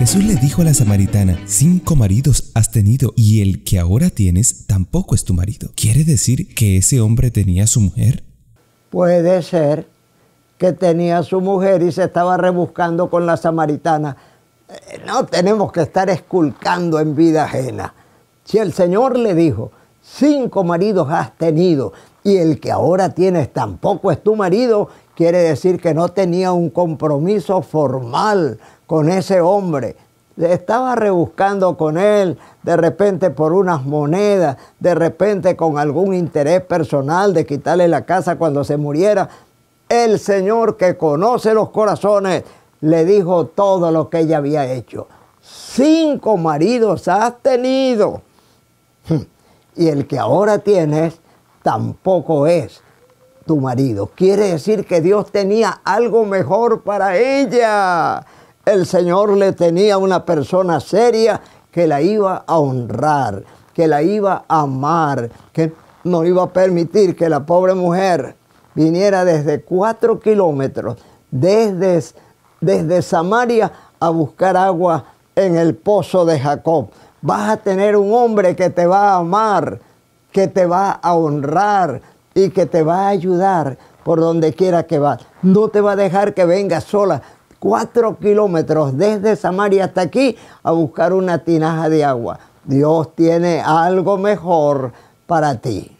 Jesús le dijo a la samaritana, cinco maridos has tenido y el que ahora tienes tampoco es tu marido. ¿Quiere decir que ese hombre tenía su mujer? Puede ser que tenía su mujer y se estaba rebuscando con la samaritana. Eh, no tenemos que estar esculcando en vida ajena. Si el Señor le dijo, cinco maridos has tenido y el que ahora tienes tampoco es tu marido, quiere decir que no tenía un compromiso formal con ese hombre. Estaba rebuscando con él, de repente por unas monedas, de repente con algún interés personal de quitarle la casa cuando se muriera. El Señor que conoce los corazones le dijo todo lo que ella había hecho. Cinco maridos has tenido. Y el que ahora tienes tampoco es tu marido. Quiere decir que Dios tenía algo mejor para ella. El Señor le tenía una persona seria que la iba a honrar, que la iba a amar, que no iba a permitir que la pobre mujer viniera desde cuatro kilómetros, desde, desde Samaria, a buscar agua en el pozo de Jacob. Vas a tener un hombre que te va a amar, que te va a honrar, y que te va a ayudar por donde quiera que vas. No te va a dejar que vengas sola cuatro kilómetros desde Samaria hasta aquí a buscar una tinaja de agua. Dios tiene algo mejor para ti.